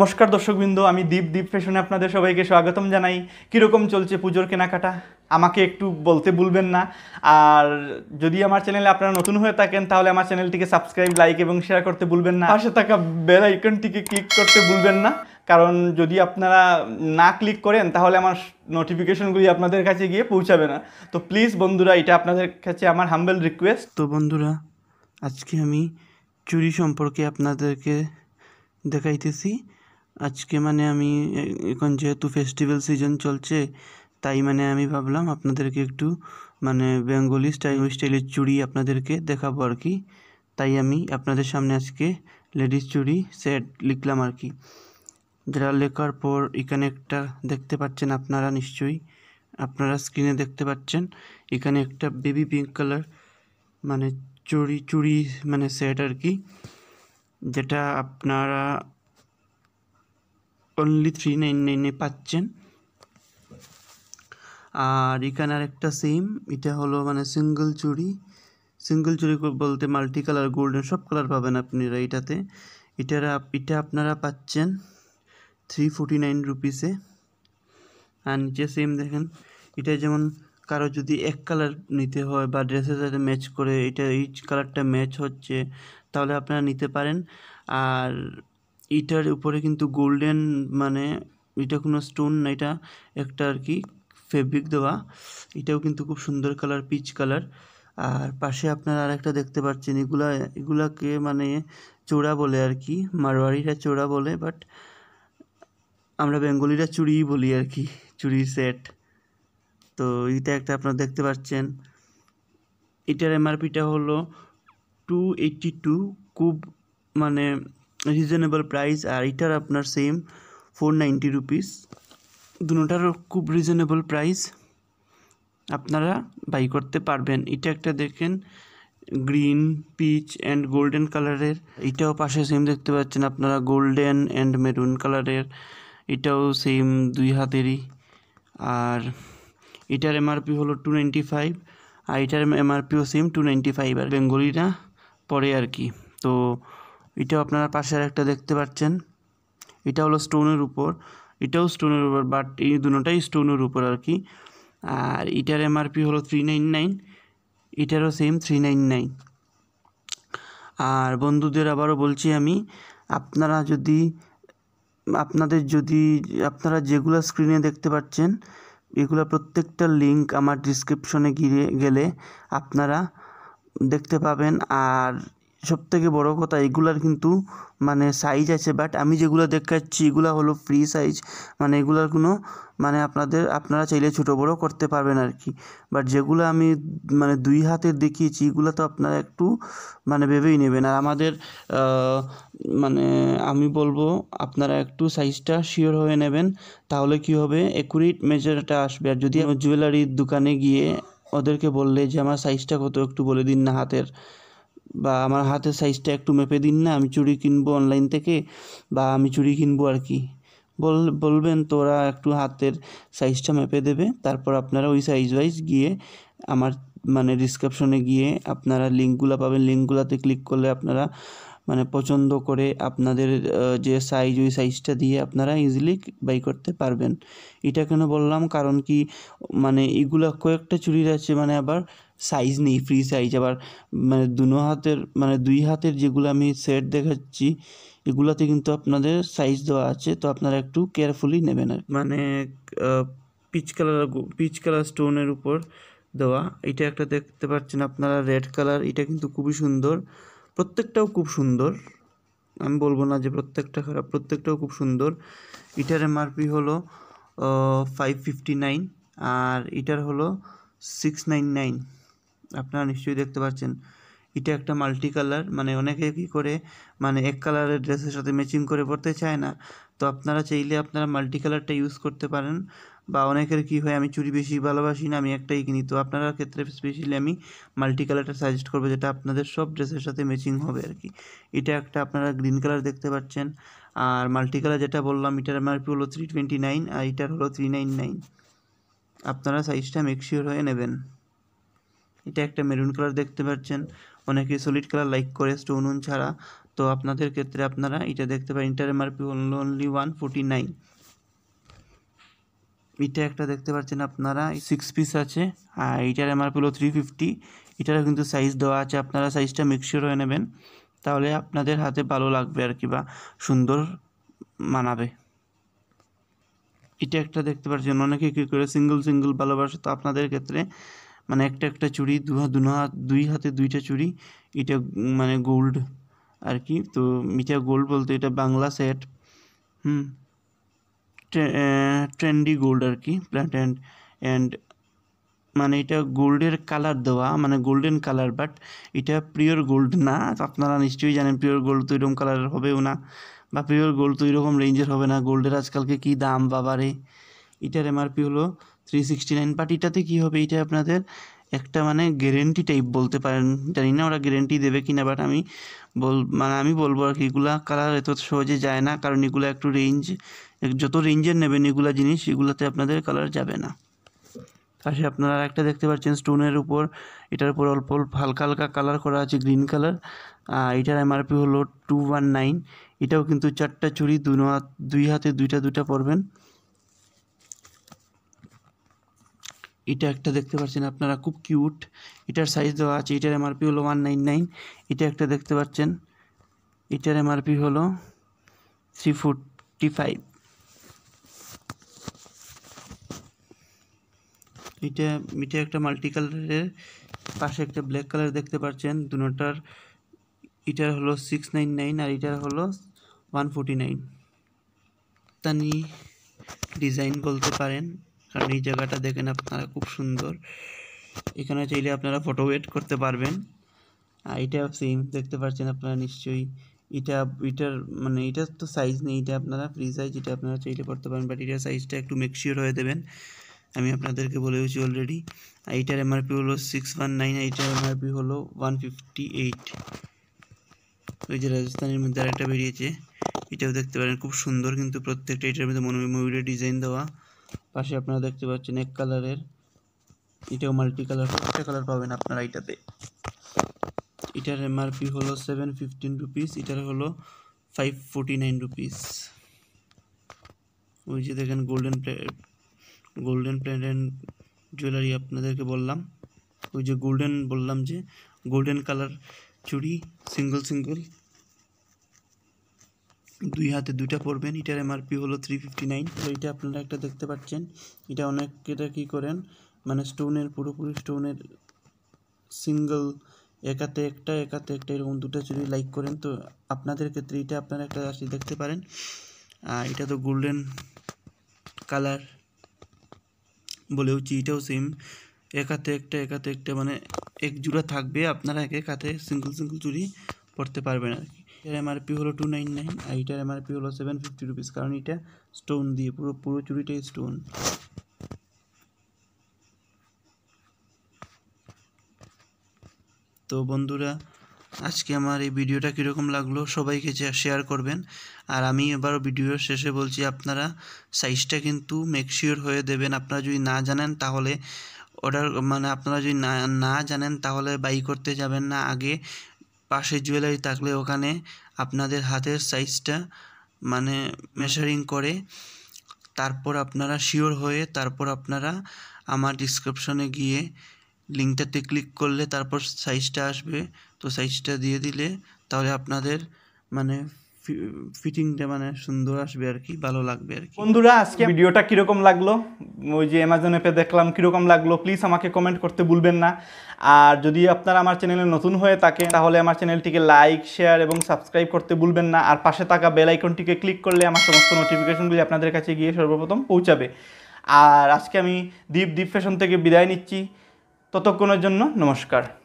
নমস্কার দর্শকবৃন্দ আমি দীপ দীপ ফ্যাশনে আপনাদের সবাইকে স্বাগতম জানাই কীরকম চলছে পুজোর কেনাকাটা আমাকে একটু বলতে ভুলবেন না আর যদি আমার চ্যানেলে আপনারা নতুন হয়ে থাকেন তাহলে আমার চ্যানেলটিকে সাবস্ক্রাইব লাইক এবং শেয়ার করতে ভুলবেন না পাশে থাকা বেল আইকনটিকে ক্লিক করতে ভুলবেন না কারণ যদি আপনারা না ক্লিক করেন তাহলে আমার নোটিফিকেশনগুলি আপনাদের কাছে গিয়ে পৌঁছাবে না তো প্লিজ বন্ধুরা এটা আপনাদের কাছে আমার হাম্বেল রিকোয়েস্ট তো বন্ধুরা আজকে আমি চুরি সম্পর্কে আপনাদেরকে দেখাইতেছি আজকে মানে আমি এখন যেহেতু ফেস্টিভ্যাল সিজন চলছে তাই মানে আমি ভাবলাম আপনাদেরকে একটু মানে বেঙ্গলি স্টাইল স্টাইলের চুড়ি আপনাদেরকে দেখাবো আর কি তাই আমি আপনাদের সামনে আজকে লেডিস চুড়ি সেট লিখলাম আর কি যেটা লেখার পর এখানে একটা দেখতে পাচ্ছেন আপনারা নিশ্চয়ই আপনারা স্ক্রিনে দেখতে পাচ্ছেন এখানে একটা বেবি পিঙ্ক কালার মানে চুড়ি চুড়ি মানে সেট আর কি যেটা আপনারা অনলি থ্রি নাইন নাইনে পাচ্ছেন আর এখানে আরেকটা সেম এটা হলো মানে সিঙ্গল চুড়ি সিঙ্গল চুড়ি বলতে মাল্টি কালার গোল্ডেন সব কালার পাবেন আপনারা এটাতে এটার এটা আপনারা পাচ্ছেন থ্রি ফোর্টি নাইন রুপিসে আর নিচে সেম দেখেন এটা যেমন কারো যদি এক কালার নিতে হয় বা ড্রেসের সাথে ম্যাচ করে এটা এই কালারটা ম্যাচ হচ্ছে তাহলে আপনারা নিতে পারেন আর এটার উপরে কিন্তু গোল্ডেন মানে এটা কোনো স্টোন না এটা একটা আর কি ফেব্রিক দেওয়া এটাও কিন্তু খুব সুন্দর কালার পিচ কালার আর পাশে আপনারা একটা দেখতে পাচ্ছেন এগুলা এগুলাকে মানে চোরা বলে আর কি মারোয়ারিরা চোড়া বলে বাট আমরা বেঙ্গলিরা চুড়ি বলি আর কি চুড়ির সেট তো এটা একটা আপনারা দেখতে পাচ্ছেন এটার এমআরপিটা হলো টু এইটটি টু খুব মানে রিজনেবল প্রাইস আর এটার আপনার সেম ফোর নাইনটি রুপিস দুটার খুব রিজনেবল প্রাইস আপনারা বাই করতে পারবেন এটা একটা দেখেন গ্রিন পিচ অ্যান্ড গোল্ডেন কালারের এটাও পাশে সেম দেখতে পাচ্ছেন আপনারা গোল্ডেন অ্যান্ড মেরুন কালারের এটাও সেম দুই হাতেরই আর এটার এমআরপি হলো টু নাইনটি ফাইভ আর এটার এমআরপিও সেম টু নাইনটি ফাইভ আর বেঙ্গলিরা পরে আর কি তো এটাও আপনারা পাশে একটা দেখতে পাচ্ছেন এটা হলো স্টোনের উপর এটাও স্টোনের উপর বাট এই দুটোটাই স্টোনের উপর আর কি আর এটার এমআরপি হলো থ্রি নাইন নাইন এটারও সেম থ্রি নাইন নাইন আর বন্ধুদের আবারও বলছি আমি আপনারা যদি আপনাদের যদি আপনারা যেগুলো স্ক্রিনে দেখতে পাচ্ছেন এগুলো প্রত্যেকটা লিঙ্ক আমার ডিসক্রিপশনে গিয়ে গেলে আপনারা দেখতে পাবেন আর সব থেকে বড় কথা এগুলার কিন্তু মানে সাইজ আছে বাট আমি যেগুলো দেখাচ্ছি এগুলো হলো ফ্রি সাইজ মানে এগুলার কোনো মানে আপনাদের আপনারা চাইলে ছোটো বড় করতে পারবেন আর কি বাট যেগুলো আমি মানে দুই হাতের দেখিয়েছি এগুলো তো আপনারা একটু মানে ভেবেই নেবেন আর আমাদের মানে আমি বলবো আপনারা একটু সাইজটা শিওর হয়ে নেবেন তাহলে কি হবে একুরেট মেজারটা আসবে আর যদি জুয়েলারির দোকানে গিয়ে ওদেরকে বললে যে আমার সাইজটা কত একটু বলে দিন না হাতের বা আমার হাতের সাইজটা একটু মেপে দিন না আমি চুড়ি কিনবো অনলাইন থেকে বা আমি চুড়ি কিনবো আর কি বল বলবেন তোরা একটু হাতের সাইজটা মেপে দেবে তারপর আপনারা ওই সাইজ ওয়াইজ গিয়ে আমার মানে ডিসক্রিপশনে গিয়ে আপনারা লিঙ্কগুলো পাবেন লিঙ্কগুলোতে ক্লিক করলে আপনারা মানে পছন্দ করে আপনাদের যে সাইজ ওই সাইজটা দিয়ে আপনারা ইজিলি বাই করতে পারবেন এটা কেন বললাম কারণ কি মানে এগুলা কয়েকটা চুরির আছে মানে আবার সাইজ নেই ফ্রি সাইজ আবার মানে দুনো হাতের মানে দুই হাতের যেগুলো আমি সেট দেখাচ্ছি এগুলাতে কিন্তু আপনাদের সাইজ দেওয়া আছে তো আপনারা একটু কেয়ারফুলি নেবেন আর মানে পিচ কালার পিচ কালার স্টোনের উপর দেওয়া এটা একটা দেখতে পাচ্ছেন আপনারা রেড কালার এটা কিন্তু খুবই সুন্দর প্রত্যেকটাও খুব সুন্দর আমি বলবো না যে প্রত্যেকটা খারাপ প্রত্যেকটাও খুব সুন্দর এটার এমআরপি হলো ফাইভ ফিফটি নাইন আর এটার হলো সিক্স নাইন নাইন আপনারা নিশ্চয়ই দেখতে পাচ্ছেন এটা একটা মাল্টি কালার মানে অনেকে কী করে মানে এক কালারের ড্রেসের সাথে ম্যাচিং করে পড়তে চায় না তো আপনারা চাইলে আপনারা মাল্টি কালারটা ইউজ করতে পারেন বা অনেকের কি হয় আমি চুরি বেশি ভালোবাসি না আমি একটাই কিনি তো আপনারা ক্ষেত্রে স্পেশালি আমি মাল্টি কালারটা সাজেস্ট করবো যেটা আপনাদের সব ড্রেসের সাথে ম্যাচিং হবে আর কি এটা একটা আপনারা গ্রিন কালার দেখতে পাচ্ছেন আর মাল্টি কালার যেটা বললাম এটার এমআরপি হলো থ্রি টোয়েন্টি নাইন আর এটার হলো থ্রি নাইন নাইন আপনারা সাইজটা মেক্সিওর হয়ে নেবেন এটা একটা মেরুন কালার দেখতে পাচ্ছেন অনেকে সলিড কালার লাইক করে স্টোন ছাড়া তো আপনাদের ক্ষেত্রে আপনারা এটা দেখতে পারেন এটার MRP only one forty nine এটা একটা দেখতে পাচ্ছেন আপনারা সিক্স পিস আছে আর এটার পি হলো থ্রি ফিফটি এটারও কিন্তু সাইজ দেওয়া আছে আপনারা সাইজটা মিক্সচার হয়ে নেবেন তাহলে আপনাদের হাতে ভালো লাগবে আর কি বা সুন্দর মানাবে এটা একটা দেখতে পাচ্ছেন অনেকে কী করে সিঙ্গল সিঙ্গল ভালোবাসে তো আপনাদের ক্ষেত্রে মানে একটা একটা চুড়ি দু হাত দুই হাতে দুইটা চুড়ি এটা মানে গোল্ড আর কি তো মিঠা গোল্ড বলতে এটা বাংলা সেট হুম ট্রেন্ডি গোল্ড আর কি প্ল্যাট অ্যান্ড অ্যান্ড মানে এটা গোল্ডের কালার দেওয়া মানে গোল্ডেন কালার বাট এটা পিওর গোল্ড না আপনারা নিশ্চয়ই জানেন পিওর গোল্ড তো এরকম কালারের হবেও না বা পিওর গোল্ড তো এরকম রেঞ্জের হবে না গোল্ডের আজকালকে কী দাম বাবারে এটার এমআরপি হলো থ্রি সিক্সটি নাইন বাট এটাতে কী হবে এটা আপনাদের একটা মানে গ্যারেন্টি টাইপ বলতে পারেন জানি না ওরা গ্যারেন্টি দেবে কি না বাট আমি বল মানে আমি বলবো আর কি এগুলা কালার এত সহজে যায় না কারণ এগুলো একটু রেঞ্জ যত রেঞ্জের নেবেন এগুলা জিনিস এগুলোতে আপনাদের কালার যাবে না পাশে আপনারা একটা দেখতে পাচ্ছেন স্টোনের উপর এটার উপর অল্প অল্প হালকা হালকা কালার করা আছে গ্রিন কালার এটার এমআরপি হলো টু ওয়ান নাইন এটাও কিন্তু চারটা চুরি দুই হাতে দুইটা দুইটা পরবেন এটা একটা দেখতে পাচ্ছেন আপনারা খুব কিউট এটার সাইজ দেওয়া আছে এটার এমআরপি হলো ওয়ান নাইন নাইন এটা একটা দেখতে পাচ্ছেন এটার এমআরপি হলো থ্রি ফোরটি ফাইভ এটা এটা একটা মাল্টি কালারের পাশে একটা ব্ল্যাক কালার দেখতে পাচ্ছেন দুটার এটার হলো সিক্স নাইন নাইন আর এটার হলো ওয়ান ফোর্টি নাইন তানি ডিজাইন বলতে পারেন কারণ এই জায়গাটা দেখেন আপনারা খুব সুন্দর এখানে চাইলে আপনারা ফটো ওয়েট করতে পারবেন আর এটা সেম দেখতে পাচ্ছেন আপনারা নিশ্চয়ই এটা এটার মানে এটার তো সাইজ নেই এটা আপনারা ফ্রি সাইজ এটা আপনারা চাইলে করতে পারেন বাট এটার সাইজটা একটু মেক্সিওর হয়ে দেবেন আমি আপনাদেরকে বলেওছি অলরেডি আর এটার এমআরপি হলো সিক্স ওয়ান নাইন আর এটার এমআরপি হলো ওয়ান ফিফটি এইট ওই যে রাজস্থানের মধ্যে আরেকটা বেরিয়েছে এটাও দেখতে পারেন খুব সুন্দর কিন্তু প্রত্যেকটা এটার মধ্যে মনোময়ূরের ডিজাইন দেওয়া পাশে আপনারা দেখতে পাচ্ছেন এক কালারের এটাও মাল্টি কালার একটা কালার পাবেন আপনারা এটাতে এটার এমআরপি হলো সেভেন ফিফটিন রুপিস এটার হলো ফাইভ ফোর্টি নাইন রুপিস ওই যে দেখেন golden plate golden plate jewellery আপনাদেরকে বললাম ওই যে গোল্ডেন বললাম যে গোল্ডেন কালার চুড়ি সিঙ্গল সিঙ্গল দুই হাতে দুইটা পড়বেন এটার এমআরপি হলো থ্রি ফিফটি নাইন তো এটা আপনারা একটা দেখতে পাচ্ছেন এটা অনেকেটা কী করেন মানে স্টোনের পুরোপুরি স্টোনের সিঙ্গল একাতে একটা একাতে একটা এরকম দুটো চুরি লাইক করেন তো আপনাদের ক্ষেত্রে এটা আপনারা একটা রাশি দেখতে পারেন আর এটা তো গোল্ডেন কালার বলেও এটাও সেম একাতে একটা একাতে একটা মানে এক জুড়া থাকবে আপনারা এক এক হাতে সিঙ্গল সিঙ্গল চুরি পড়তে পারবেন আর কি এটার এমআরপি হলো টু নাইন নাইন আর এটার এমআরপি হলো সেভেন ফিফটি রুপিস কারণ এটা স্টোন দিয়ে পুরো পুরো চুরিটাই স্টোন তো বন্ধুরা আজকে আমার এই ভিডিওটা কীরকম লাগলো সবাইকে শেয়ার করবেন আর আমি এবারও ভিডিওর শেষে বলছি আপনারা সাইজটা কিন্তু মেকশিওর হয়ে দেবেন আপনারা যদি না জানেন তাহলে অর্ডার মানে আপনারা যদি না না জানেন তাহলে বাই করতে যাবেন না আগে পাশে জুয়েলারি থাকলে ওখানে আপনাদের হাতের সাইজটা মানে মেশারিং করে তারপর আপনারা শিওর হয়ে তারপর আপনারা আমার ডিসক্রিপশনে গিয়ে লিঙ্কটাতে ক্লিক করলে তারপর সাইজটা আসবে তো সাইজটা দিয়ে দিলে তাহলে আপনাদের মানে ফিটিংটা মানে সুন্দর আসবে আর কি ভালো লাগবে আর কি বন্ধুরা আজকে ভিডিওটা কীরকম লাগলো ওই যে অ্যামাজন অ্যাপে দেখলাম কীরকম লাগলো প্লিজ আমাকে কমেন্ট করতে ভুলবেন না আর যদি আপনারা আমার চ্যানেলে নতুন হয়ে থাকেন তাহলে আমার চ্যানেলটিকে লাইক শেয়ার এবং সাবস্ক্রাইব করতে ভুলবেন না আর পাশে থাকা বেল আইকনটিকে ক্লিক করলে আমার সমস্ত নোটিফিকেশনগুলি আপনাদের কাছে গিয়ে সর্বপ্রথম পৌঁছাবে আর আজকে আমি দীপ দীপ ফ্যাশন থেকে বিদায় নিচ্ছি ততক্ষণের জন্য নমস্কার